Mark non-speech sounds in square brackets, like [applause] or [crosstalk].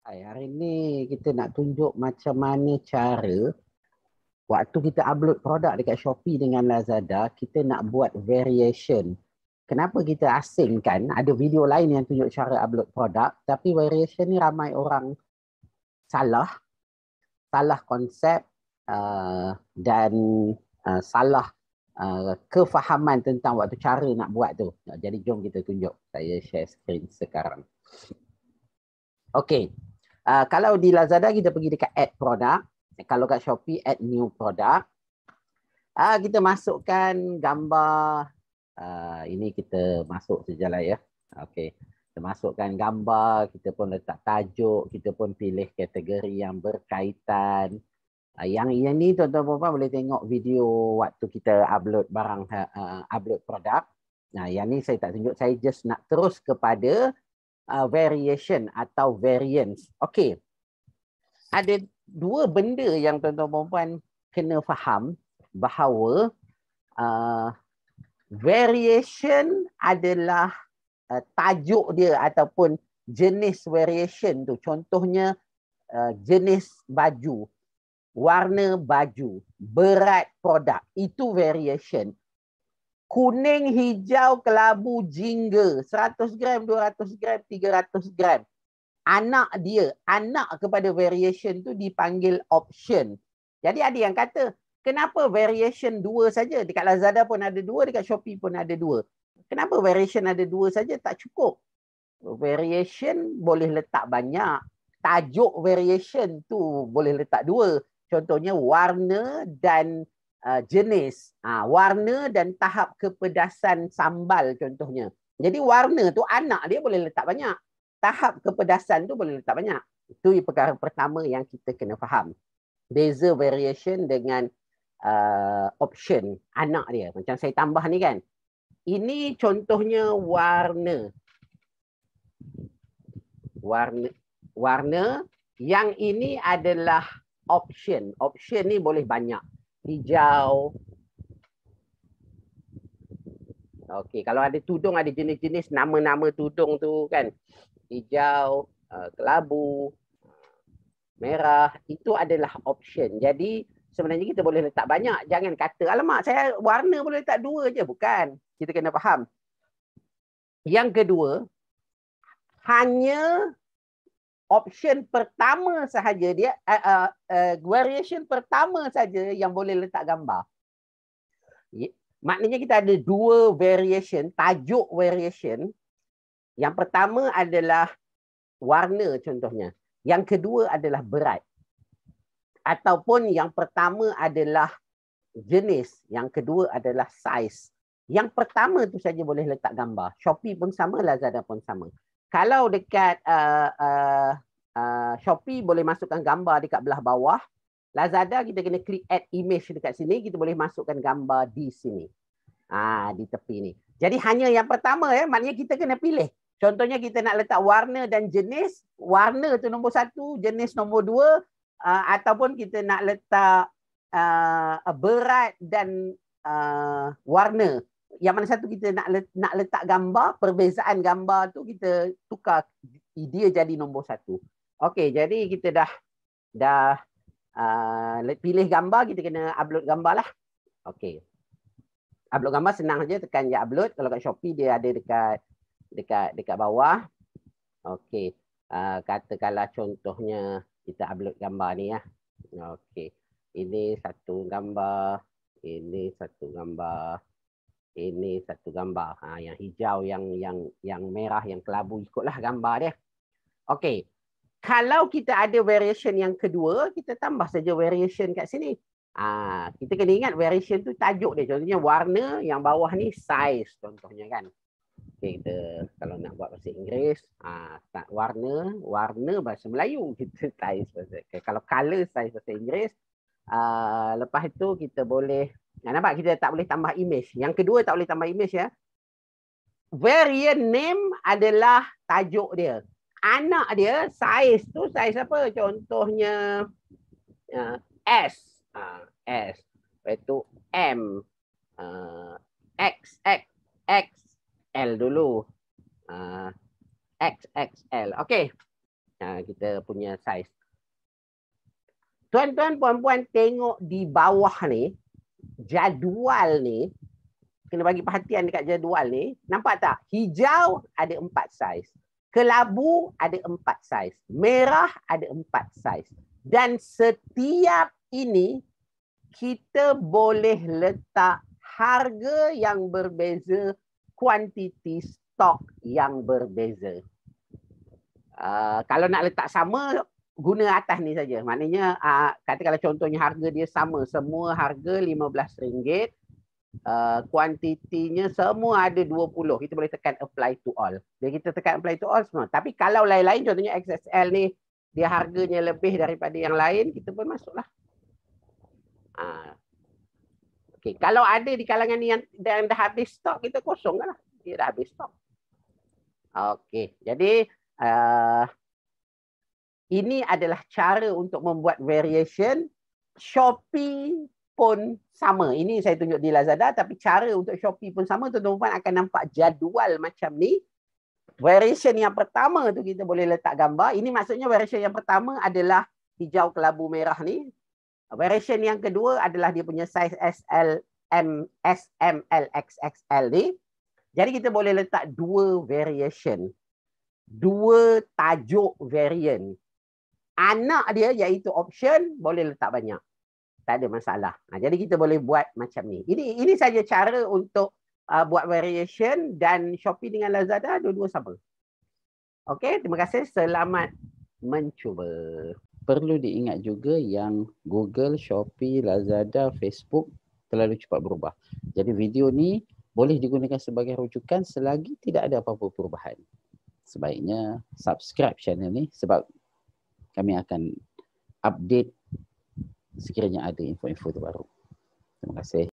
Hai, hari ini kita nak tunjuk macam mana cara waktu kita upload produk dekat Shopee dengan Lazada, kita nak buat variation. Kenapa kita asingkan? Ada video lain yang tunjuk cara upload produk, tapi variation ni ramai orang salah salah konsep uh, dan uh, salah Uh, kefahaman tentang waktu cara nak buat tu. Jadi jom kita tunjuk. Saya share screen sekarang. Okay. Uh, kalau di Lazada kita pergi dekat add product. Kalau kat Shopee add new product. Ah uh, kita masukkan gambar uh, ini kita masuk sejalah ya. Okey. Kita masukkan gambar, kita pun letak tajuk, kita pun pilih kategori yang berkaitan. Ah, yang yang ni tuan-tuan puan-puan boleh tengok video waktu kita upload barang uh, upload produk. Nah, yang ni saya tak tunjuk, saya just nak terus kepada uh, variation atau variance. Okey. Ada dua benda yang tuan-tuan puan-puan kena faham bahawa uh, variation adalah uh, tajuk dia ataupun jenis variation tu. Contohnya uh, jenis baju warna baju, berat produk. Itu variation. Kuning, hijau, kelabu, jingga. 100 gram, 200 gram, 300 gram. Anak dia, anak kepada variation tu dipanggil option. Jadi ada yang kata, kenapa variation dua saja? Dekat Lazada pun ada dua, dekat Shopee pun ada dua. Kenapa variation ada dua saja? Tak cukup. Variation boleh letak banyak. Tajuk variation tu boleh letak dua contohnya warna dan uh, jenis ha, warna dan tahap kepedasan sambal contohnya jadi warna tu anak dia boleh letak banyak tahap kepedasan tu boleh letak banyak itu perkara pertama yang kita kena faham beza variation dengan uh, option anak dia macam saya tambah ni kan ini contohnya warna warna warna yang ini adalah option. Option ni boleh banyak. Hijau. Okey, kalau ada tudung ada jenis-jenis nama-nama tudung tu kan. Hijau, eh, kelabu, eh, merah, itu adalah option. Jadi sebenarnya kita boleh letak banyak. Jangan kata, alamak saya warna boleh letak dua je. Bukan. Kita kena faham. Yang kedua, hanya option pertama sahaja dia uh, uh, uh, variation pertama saja yang boleh letak gambar. Yeah. Maknanya kita ada dua variation, tajuk variation. Yang pertama adalah warna contohnya. Yang kedua adalah berat. Ataupun yang pertama adalah jenis, yang kedua adalah size. Yang pertama tu saja boleh letak gambar. Shopee pun sama, Lazada pun sama kalau dekat uh, uh, uh, Shopee boleh masukkan gambar dekat belah bawah. Lazada kita kena klik add image dekat sini kita boleh masukkan gambar di sini. Ah di tepi ni. Jadi hanya yang pertama ya eh, maknanya kita kena pilih. Contohnya kita nak letak warna dan jenis, warna tu nombor satu, jenis nombor dua. Uh, ataupun kita nak letak uh, berat dan uh, warna yang mana satu kita nak nak letak gambar perbezaan gambar tu kita tukar dia jadi nombor satu. Okey, jadi kita dah dah uh, pilih gambar kita kena upload gambar lah. Okey, upload gambar senang aja tekan ya upload. Kalau kat Shopee dia ada dekat dekat dekat bawah. Okey, uh, katakanlah contohnya kita upload gambar ni ya. Okey, ini satu gambar, ini satu gambar ini satu gambar ha, yang hijau yang yang yang merah yang kelabu ikutlah gambar dia okey kalau kita ada variation yang kedua kita tambah saja variation kat sini ha, kita kena ingat variation tu tajuk dia contohnya warna yang bawah ni size contohnya kan okay, kita kalau nak buat bahasa Inggeris ha, warna warna bahasa Melayu [laughs] kita size bahasa okay, kalau color size bahasa Inggeris uh, lepas itu kita boleh Nah, nampak kita tak boleh tambah image. Yang kedua tak boleh tambah image ya. Variant name adalah tajuk dia. Anak dia, saiz tu saiz apa? Contohnya uh, S. Uh, S. Lepas tu M. Uh, X, X, X, L dulu. Uh, X, X, L. Okay. Uh, kita punya saiz. Tuan-tuan, puan-puan tengok di bawah ni jadual ni kena bagi perhatian dekat jadual ni nampak tak hijau ada empat saiz kelabu ada empat saiz merah ada empat saiz dan setiap ini kita boleh letak harga yang berbeza kuantiti stok yang berbeza uh, kalau nak letak sama guna atas ni saja. Maknanya uh, kata kalau contohnya harga dia sama semua harga RM15. Uh, ah, kuantitinya semua ada 20. Kita boleh tekan apply to all. Jadi kita tekan apply to all semua. Tapi kalau lain-lain contohnya XSL ni dia harganya lebih daripada yang lain, kita pun masuklah. Uh. Ah. Okay. Kalau ada di kalangan ni yang, yang dah habis stok, kita kosongkanlah. Dia dah habis stok. Okey. Jadi, uh, ini adalah cara untuk membuat variation Shopee pun sama. Ini saya tunjuk di Lazada tapi cara untuk Shopee pun sama. Tuan-tuan akan nampak jadual macam ni. Variation yang pertama tu kita boleh letak gambar. Ini maksudnya variation yang pertama adalah hijau kelabu merah ni. Variation yang kedua adalah dia punya size L, M, S, M, L, X, X, L ni. Jadi kita boleh letak dua variation. Dua tajuk variant anak dia iaitu option boleh letak banyak. Tak ada masalah. Ha, jadi kita boleh buat macam ni. Ini ini saja cara untuk uh, buat variation dan Shopee dengan Lazada dua-dua sama. Okey, terima kasih. Selamat mencuba. Perlu diingat juga yang Google, Shopee, Lazada, Facebook terlalu cepat berubah. Jadi video ni boleh digunakan sebagai rujukan selagi tidak ada apa-apa perubahan. Sebaiknya subscribe channel ni sebab kami akan update sekiranya ada info-info terbaru. Terima kasih.